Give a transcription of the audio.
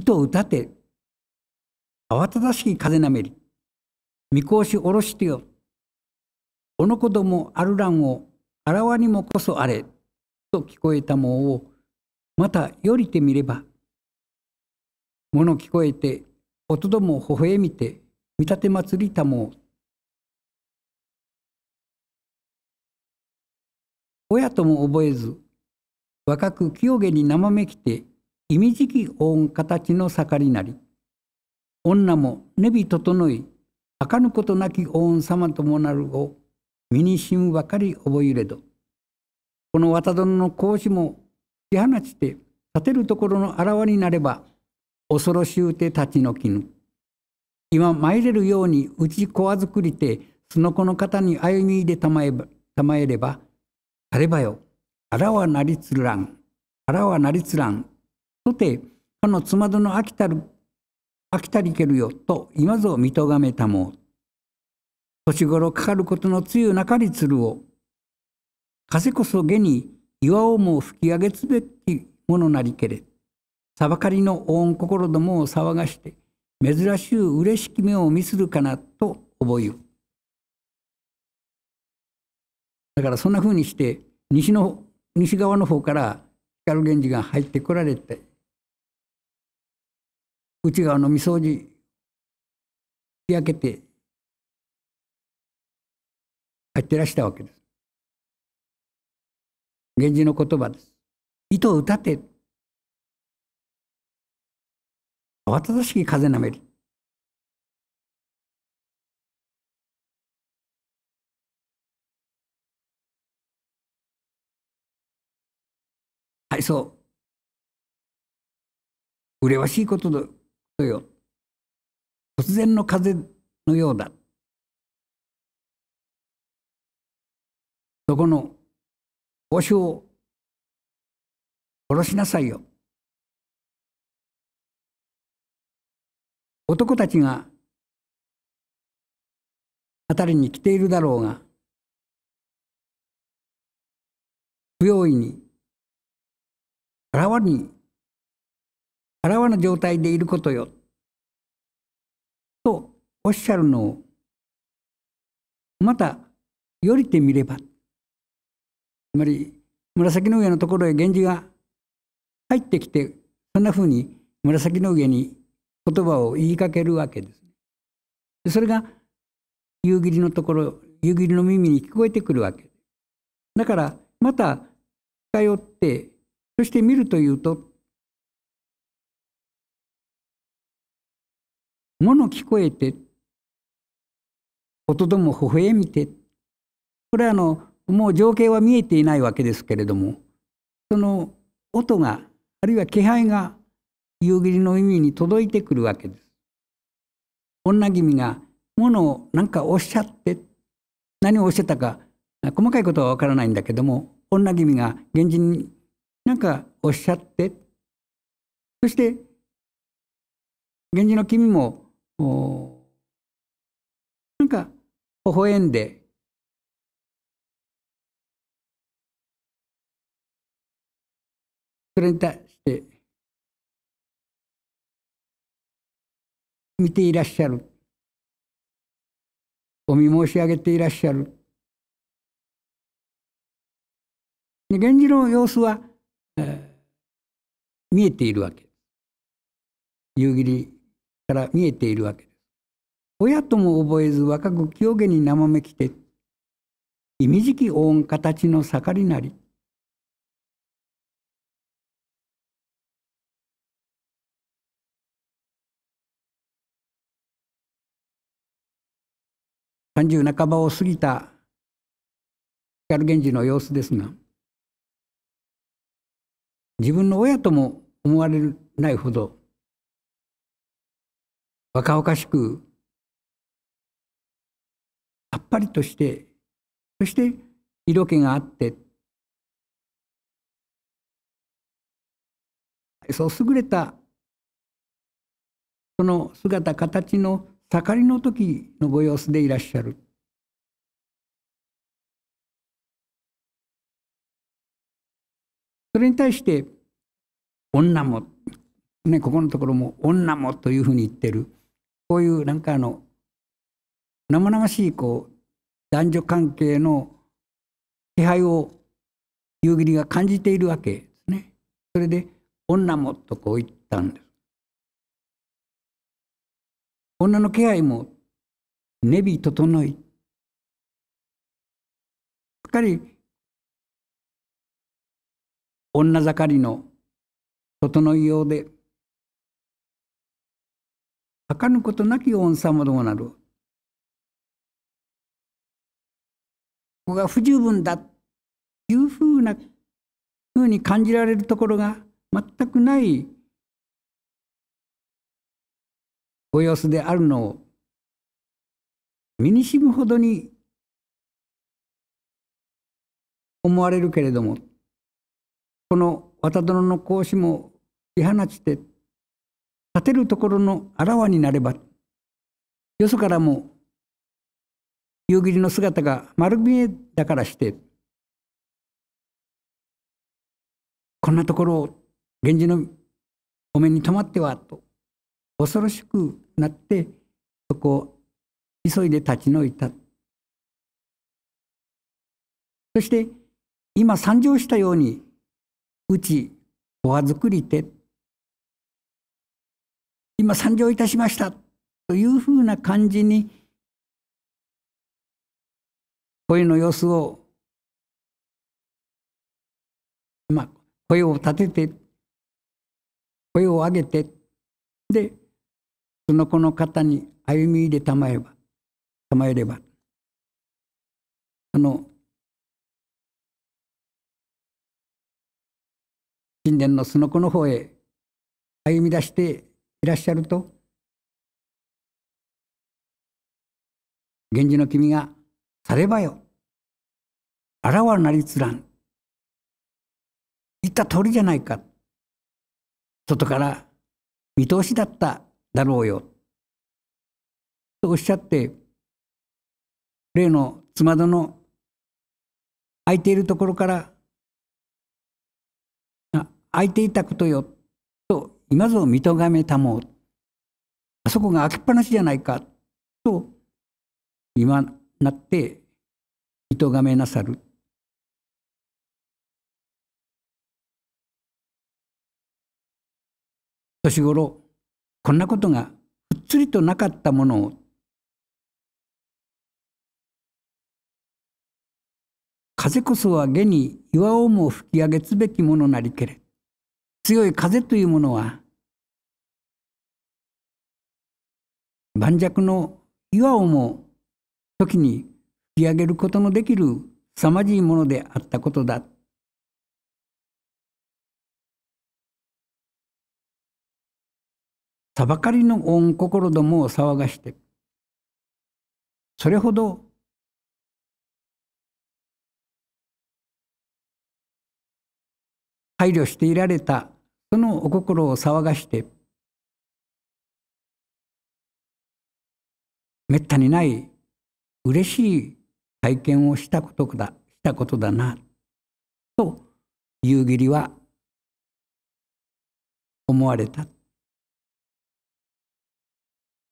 糸を歌て、慌ただしき風なめり、見越し下ろしてよ。おの子どもあるらんを、あらわにもこそあれ、と聞こえたもを、またよりてみれば、もの聞こえて、音どもほほえみて、見立て祭りたも親とも覚えず、若く清げに生めきて、意味じき恩形の盛りなり女もねび整いあかぬことなき恩様ともなるを身にしんばかり覚え入れどこの綿殿の格子も引き放して立てるところのあらわになれば恐ろしゅうて立ち退きぬ今参れるようにうち小わ作くりてすのこの方に歩み入れたまえばたまえればあればよあらわなりつらんあらわなりつらんとてこのつまどの飽きたる飽きたりけるよと今ぞ見とがめたも年頃かかることの強なかりつるを風こそげに岩をも吹き上げつべきものなりけれさばかりの御心どもを騒がして珍しゅう嬉しき目を見するかなと覚えよだからそんなふうにして西の西側の方から光源氏が入ってこられて内側のみそじ開けて入ってらしたわけです。源氏の言葉です。糸を打たて慌ただしき風なめり。はい、そう。うれわしいことよ。突然の風のようだ。そこの帽子を殺しなさいよ。男たちが辺りに来ているだろうが、不用意に、あらわに払わぬ状態でいることよ。とおっしゃるのを、また、よりてみれば、つまり、紫の上のところへ源氏が入ってきて、そんなふうに紫の上に言葉を言いかけるわけです。それが夕霧のところ、夕霧の耳に聞こえてくるわけ。だから、また、通って、そして見るというと、物聞こえて音ども微笑みてこれはあのもう情景は見えていないわけですけれどもその音があるいは気配が夕霧の味に届いてくるわけです。女君がものを何かおっしゃって何をおっしゃったか細かいことはわからないんだけども女君が源氏に何かおっしゃってそして源氏の君もなんか微笑んでそれに対して見ていらっしゃるお見申し上げていらっしゃるで源氏の様子は、えー、見えているわけ夕霧から見えているわけです。親とも覚えず若く清家に生めきて、意味じき恩形の盛りなり。三十半ばを過ぎた光源氏の様子ですが自分の親とも思われないほど若々しくさっぱりとしてそして色気があってそう優れたその姿形の盛りの時のご様子でいらっしゃる。それに対して女も、ね、ここのところも女もというふうに言ってる。こういうなんかあの生々しいこう男女関係の気配を夕霧が感じているわけですね。それで女もとこう言ったんです。女の気配も根び整い。すっかり女盛りの整いようでかかぬことなき御様ともなる。ここが不十分だというふうなふうに感じられるところが全くないご様子であるのを身にしむほどに思われるけれどもこの綿殿の格子も引き放ちて立てるところのあらわになればよそからも夕霧の姿が丸見えだからしてこんなところを源氏のお目に留まってはと恐ろしくなってそこを急いで立ち退いたそして今参上したようにうちおは作りて今参上いたしましたというふうな感じに声の様子をまあ声を立てて声を上げてでその子の方に歩み入れたまえばたまえればその神殿のその子の方へ歩み出していらっしゃると源氏の君がさればよあらわなりつらん言った通りじゃないか外から見通しだっただろうよとおっしゃって例のつまどの空いているところから空いていたことよ今ぞ見とがめたもあそこが開きっぱなしじゃないかと今なって見とがめなさる。年頃こんなことがふっつりとなかったものを風こそは下に岩をも吹き上げつべきものなりけれ強い風というものは盤石の岩をも時に吹き上げることのできる凄まじいものであったことだ。さばかりの御心どもを騒がして、それほど配慮していられたそのお心を騒がして、めったにない嬉しい体験をしたことだしたことだなと夕霧は思われた